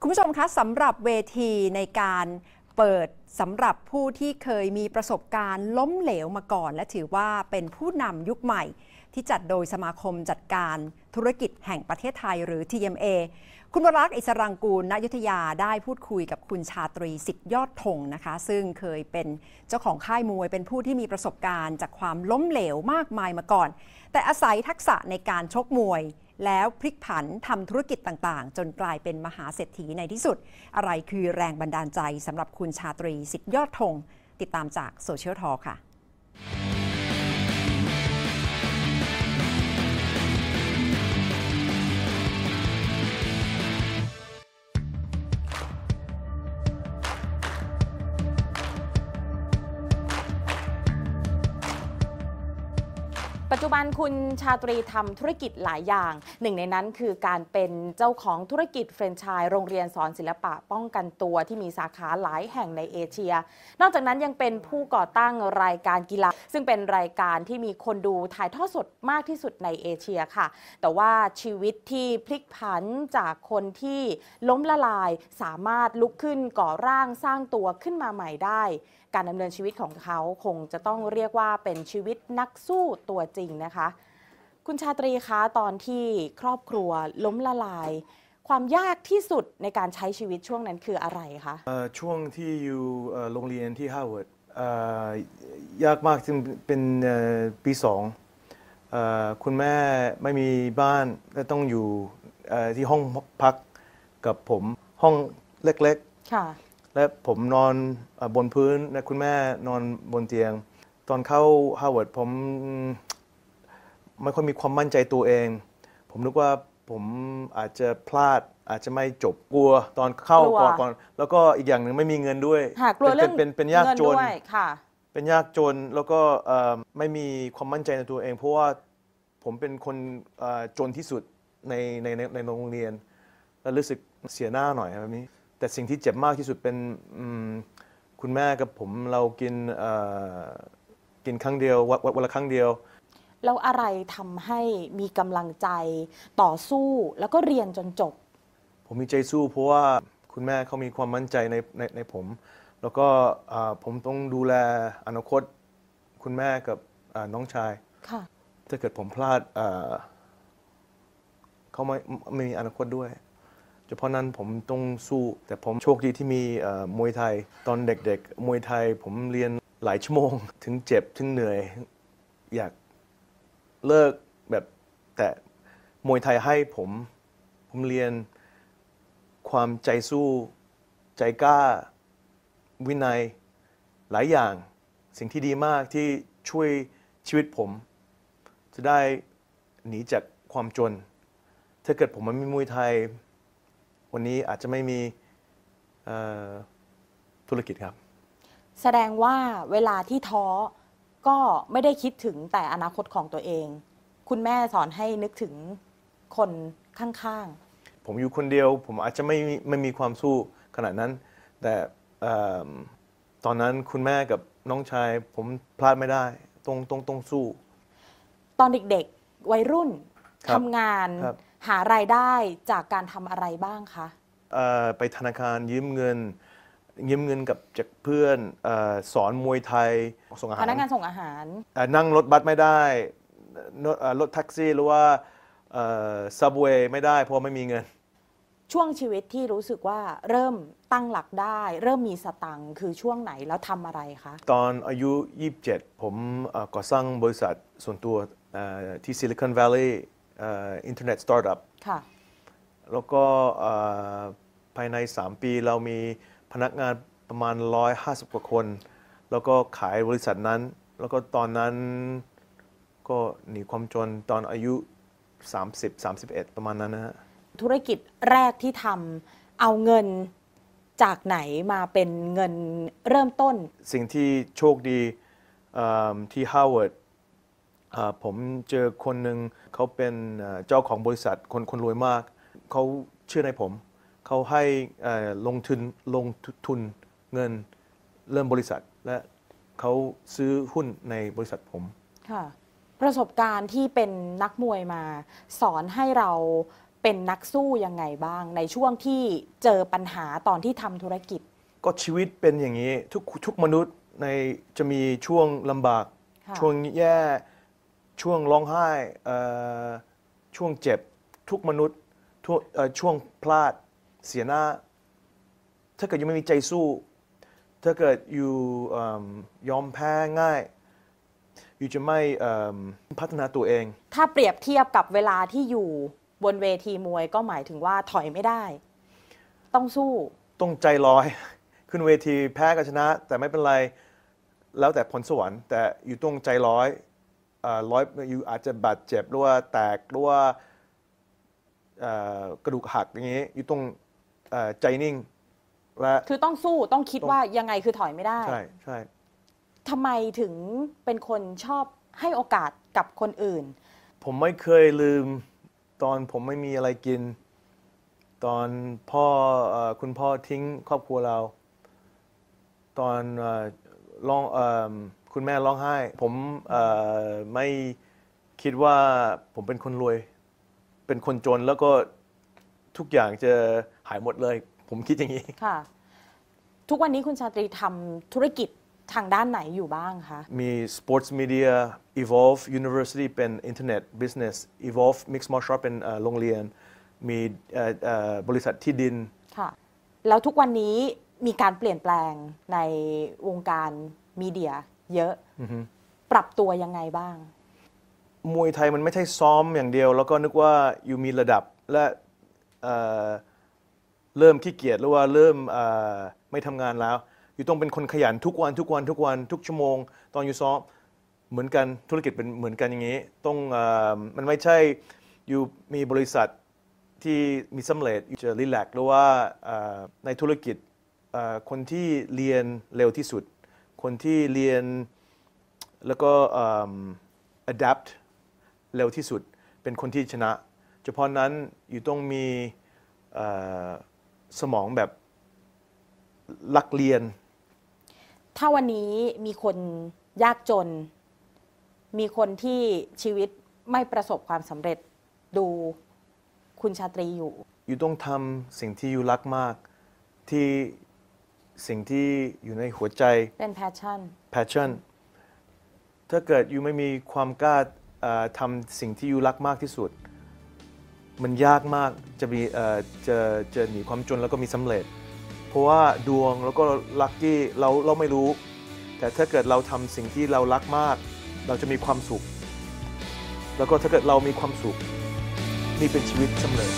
คุณผู้ชมคะสำหรับเวทีในการเปิดสำหรับผู้ที่เคยมีประสบการณ์ล้มเหลวมาก่อน และถือว่าเป็นผู้นำยุคใหม่ ที่จัดโดยสมาคมจัดการธุรกิจแห่งประเทศไทยหรือ TMA คุณวรักษ์อิสรังกูลณยุทธยาได้พูดคุยกับคุณชาตรีสิทธยอดธงนะคะ ซึ่งเคยเป็นเจ้าของค่ายมวย เป็นผู้ที่มีประสบการณ์ จากความล้มเหลวมากมายมาก่อน แต่อาศัยทักษะในการชกมวยแล้วพลิกผันทำธุรกิจต่างๆ จนกลายเป็นมหาเศรษฐีในที่สุด อะไรคือแรงบันดาลใจสำหรับคุณชาตรีสิทธยอดธงติดตามจากโซเชียลทอค่ะปัจจุบันคุณชาตรีทำธุรกิจหลายอย่าง หนึ่งในนั้นคือการเป็นเจ้าของธุรกิจเฟรนชชายโรงเรียนสอนศิลปะป้องกันตัวที่มีสาขาหลายแห่งในเอเชีย นอกจากนั้นยังเป็นผู้ก่อตั้งรายการกีฬาซึ่งเป็นรายการที่มีคนดูถ่ายทอดสดมากที่สุดในเอเชียค่ะ แต่ว่าชีวิตที่พลิกผันจากคนที่ล้มละลายสามารถลุกขึ้นก่อร่างสร้างตัวขึ้นมาใหม่ได้การดำเนินชีวิตของเขาคงจะต้องเรียกว่าเป็นชีวิตนักสู้ตัวจริงนะคะ คุณชาตรีคะตอนที่ครอบครัวล้มละลาย ความยากที่สุดในการใช้ชีวิตช่วงนั้นคืออะไรคะช่วงที่อยู่โรงเรียนที่ฮาวเวิร์ดยากมากจึงเป็นปีสองคุณแม่ไม่มีบ้านและต้องอยู่ที่ห้องพักกับผมห้องเล็ก ๆและผมนอนบนพื้นและคุณแม่นอนบนเตียง ตอนเข้าฮาร์วาร์ดผมไม่ค่อยมีความมั่นใจตัวเอง ผมนึกว่าผมอาจจะพลาดอาจจะไม่จบกลัวตอนเข้าก่อนก่อนแล้วก็อีกอย่างหนึ่งไม่มีเงินด้วยกลัวเรื่องเป็นเป็นยากจนเป็นยากจนแล้วก็ไม่มีความมั่นใจในตัวเอง เพราะว่าผมเป็นคนจนที่สุดในในในโรงเรียน แล้วรู้สึกเสียหน้าหน่อยแบบนี้แต่สิ่งที่เจ็บมากที่สุดเป็นคุณแม่กับผมเรากินกินครั้งเดียววันละครั้งเดียวแล้วอะไรทำให้มีกำลังใจต่อสู้แล้วก็เรียนจนจบ ผมมีใจสู้เพราะว่าคุณแม่เขามีความมั่นใจในในในผม แล้วก็ผมต้องดูแลอนาคต คุณแม่กับน้องชายถ้าเกิดผมพลาดเขาไม่ไม่มีอนาคตด้วยเฉพาะนั้นผมต้องสู้ แต่ผมโชคดีที่มีมวยไทยตอนเด็กๆ มวยไทยผมเรียนหลายชั่วโมงถึงเจ็บ ถึงเหนื่อย อยากเลิกแบบแต่มวยไทยให้ผมผมเรียน ความใจสู้ใจกล้าวินัยหลายอย่างสิ่งที่ดีมากที่ช่วยชีวิตผม จะได้หนีจากความจน ถ้าเกิดผมมันมีมวยไทยวันนี้อาจจะไม่มีธุรกิจครับ แสดงว่าเวลาที่ท้อก็ไม่ได้คิดถึงแต่อนาคตของตัวเอง คุณแม่สอนให้นึกถึงคนข้างๆ ผมอยู่คนเดียว ผมอาจจะไม่ไม่มีความสู้ขนาดนั้น แต่ตอนนั้นคุณแม่กับน้องชายผมพลาดไม่ได้ต้องต้องต้องสู้ ตอนเด็กๆวัยรุ่นทำงานหารายได้จากการทำอะไรบ้างคะไปธนาคารยืมเงินยืมเงินกับจากเพื่อนอสอนมวยไทย ส่งอาหารพนักงานส่งอาหารนั่งรถบัสไม่ได้ รถแท็กซี่หรือว่าซับเวย์ไม่ได้ เพราะไม่มีเงิน ช่วงชีวิตที่รู้สึกว่าเริ่มตั้งหลักได้ เริ่มมีสตังค์คือช่วงไหนแล้วทำอะไรคะ ตอนอายุ 27 ผมเก่อสร้างบริษัทส่วนตัวที่ซิลิคอนแวลลย์อินเทอร์เน็ต สตาร์ทอัพ แล้วก็ภายใน 3 ปีเรามีพนักงานประมาณ 150 กว่าคน แล้วก็ขายบริษัทนั้น แล้วก็ตอนนั้นก็หนีความจนตอนอายุ 30 31 ประมาณนั้นนะฮะ ธุรกิจแรกที่ทำเอาเงินจากไหนมาเป็นเงินเริ่มต้น สิ่งที่โชคดีที่ฮาวเวิร์ดผมเจอคนหนึ่งเขาเป็นเจ้าของบริษัทคนคนรวยมาก เขาเชื่อในผม เขาให้ลงทุนลงทุนเงินเริ่มบริษัท และเขาซื้อหุ้นในบริษัทผมค่ะประสบการณ์ที่เป็นนักมวยมา สอนให้เราเป็นนักสู้ยังไงบ้าง ในช่วงที่เจอปัญหาตอนที่ทำธุรกิจ ก็ชีวิตเป็นอย่างนี้ทุกทุกมนุษย์ในจะมีช่วงลำบากช่วงแย่ช่วงร้องไห้ช่วงเจ็บทุกมนุษย์ช่วงพลาดเสียหน้าถ้าเกิดยังไม่มีใจสู้ ถ้าเกิดอยู่ยอมแพ้ง่าย อยู่จะไม่พัฒนาตัวเอง ถ้าเปรียบเทียบกับเวลาที่อยู่บนเวทีมวยก็หมายถึงว่าถอยไม่ได้ ต้องสู้ต้องใจลอย ขึ้นเวทีแพ้ก็ชนะแต่ไม่เป็นไร แล้วแต่ผลสวรรค์แต่อยู่ต้องใจร้อยร้อยอยู่อาจจะบาดเจ็บหรือว่าแตกหรือว่ากระดูกหักอย่างนี้ อยู่ต้องใจนิ่งและคือต้องสู้ต้องคิดว่ายังไงคือถอยไม่ได้ ใช่ใช่ทำไมถึงเป็นคนชอบให้โอกาสกับคนอื่น ผมไม่เคยลืม ตอนผมไม่มีอะไรกิน ตอนพ่อคุณพ่อทิ้งครอบครัวเรา ตอนลองคุณแม่ร้องไห้ ผมไม่คิดว่าผมเป็นคนรวย เป็นคนจนแล้วก็ทุกอย่างจะหายหมดเลย ผมคิดอย่างนี้ ค่ะ ทุกวันนี้คุณชาตรีทำธุรกิจทางด้านไหนอยู่บ้างคะ มี Sports Media Evolve University เป็น Internet Business Evolve Mixed Martial Art เป็นโรงเรียน มีบริษัทที่ดิน ค่ะ แล้วทุกวันนี้มีการเปลี่ยนแปลงในวงการมีเดียเยอะ ปรับตัวยังไงบ้าง มวยไทยมันไม่ใช่ซ้อมอย่างเดียว แล้วก็นึกว่าอยู่มีระดับและเเริ่มขี้เกียจหรือว่าเริ่มไม่ทำงานแล้ว อยู่ต้องเป็นคนขยันทุกวันทุกวันทุกวันทุกชั่วโมง ตอนอยู่ซ้อมเหมือนกันธุรกิจเป็นเหมือนกันอย่างนี้ต้องอมันไม่ใช่อยู่มีบริษัทที่มีสำเร็จจะรีแลกหรือว่าในธุรกิจคนที่เรียนเร็วที่สุดคนที่เรียนแล้วก็ adapt เร็วที่สุดเป็นคนที่ชนะ เฉพาะนั้น อยู่ต้องมีสมองแบบลักเรียน ถ้าวันนี้มีคนยากจน มีคนที่ชีวิตไม่ประสบความสำเร็จดูคุณชาตรีอยู่ อยู่ต้องทำสิ่งที่อยู่รักมากที่สิ่งที่อยู่ในหัวใจเป็นแพชชั่น passion ถ้าเกิดอยู่ไม่มีความกล้าทำทำสิ่งที่อยู่รักมากที่สุด มันยากมาก จะมีเอจะจะหนีความจนแล้วก็มีสำเร็จ เพราะว่าดวงแล้วก็ลัคกี้เราเราไม่รู้ แต่ถ้าเกิดเราทำสิ่งที่เรารักมาก เราจะมีความสุข แล้วก็ถ้าเกิดเรามีความสุขนี่เป็นชีวิตสำเร็จ